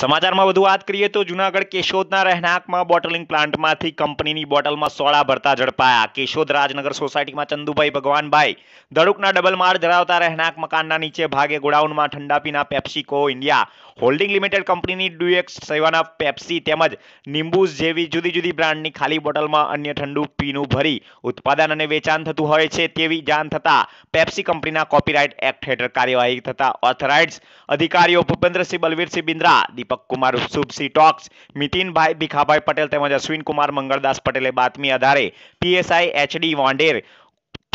સમાચારમાં વધુ વાત કરીએ તો જુનાગઢ કેશોદના રહેણાંકમાં બોટલિંગ પ્લાન્ટમાંથી કંપનીની બોટલમાં સોળા ભરતા ઝડપાયા કેશોદ રાજનગર સોસાયટીમાં ચંદુભાઈ ભગવાનભાઈ દડુકના ડબલ માળ ધરાવતા રહેણાંક મકાનના નીચે ભાગે ગોડાઉનમાં ઠંડા પીના પેપ્સીકો ઇન્ડિયા હોલ્ડિંગ લિમિટેડ કંપનીની ડ્યુએક્સ સેવાના પેપ્સી તેમજ નિંબુઝ જેવી જુદી જુદી બ્રાન્ડની ખાલી બોટલમાં અન્ય ઠંડુ પીનું ભરી ઉત્પાદન અને વેચાણ થતું હોય છે તેવી જાણ થતાં પેપ્સી કંપનીના કોપીરાઇટ એક્ટ હેઠળ કાર્યવાહી થતા ઓથોરાઇઝ્ડ અધિકારીઓ ભૂપેન્દ્રસિંહ બલવીરસિંહ બિન્દ્રા દીપક કુમાર શુભસિંહ ટોક્સ મિતિનભાઈ ભીખાભાઈ પટેલ તેમજ અશ્વિનકુમાર મંગળદાસ પટેલે બાતમી આધારે PSI HD Vander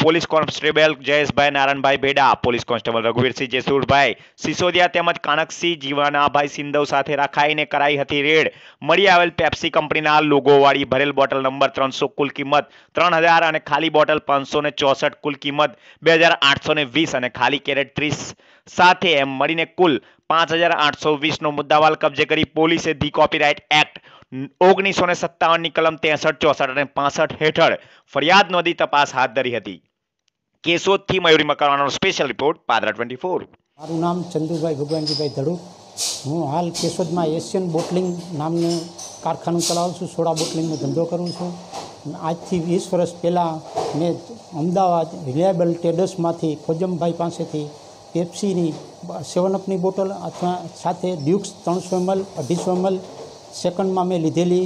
police constable Jayeshbhai Narayanbhai Bheda police constable Raghuvirsinh Jesurbhai Sisodiya તેમજ કાનકસિંહ જીવાનાભાઈ સિંધવ સાથે રખાઈને કરાઈ હતી રેડ મળી આવેલ પેપ્સી કંપનીના લોગોવાળી ભરેલ બોટલ નંબર ત્રણસો કુલ કિંમત ત્રણ અને ખાલી બોટલ પાંચસો ચોસઠ કુલ કિંમત બે અને ખાલી કેરેટ ત્રીસ સાથે એમ મળીને કુલ પાંચ હજાર આઠસો વીસનો મુદ્દાવાલ કબજે કરી પોલીસે ધી કોપીરાઇટ એક્ટ ઓગણીસો ને સત્તાવનની કલમ ત્રેસઠ ચોસઠ અને પાસઠ હેઠળ ફરિયાદ નોંધી તપાસ હાથ ધરી હતી કેશોદથી મયુરી મકવાણાનો special report Padra twenty four મારું નામ ચંદુભાઈ ભગવાનજીભાઈ ધડુ હું હાલ કેશોદમાં એશિયન બોટલિંગ નામનું કારખાનું ચલાવું છું સોડા બોટલિંગનો ધંધો કરું છું આજથી વીસ વર્ષ પહેલાં મેં અમદાવાદ રિલાયબલ ટ્રેડર્સમાંથી ખોજમભાઈ પાસેથી પેપ્સીની સેવન અપની બોટલ અથવા સાથે ડ્યુક્સ ત્રણસો એમએલ અઢીસો એમએલ સેકન્ડમાં મેં લીધેલી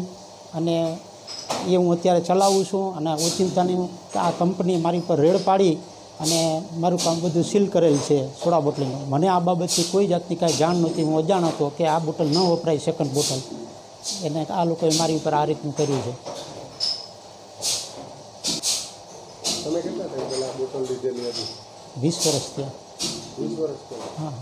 અને એ હું અત્યારે ચલાવું છું અને ઓચિંતાની આ કંપની મારી પર રેડ પાડી અને મારું કામ બધું સીલ કરેલ છે સોડા બોટલનું મને આ બાબતથી કોઈ જાતની કાંઈ જાણ નહોતી હું અજાણ હતો કે આ બોટલ ન વપરાય સેકન્ડ બોટલ એને આ લોકોએ મારી ઉપર આ રીતનું કર્યું છે વીસ વર્ષ થયા હા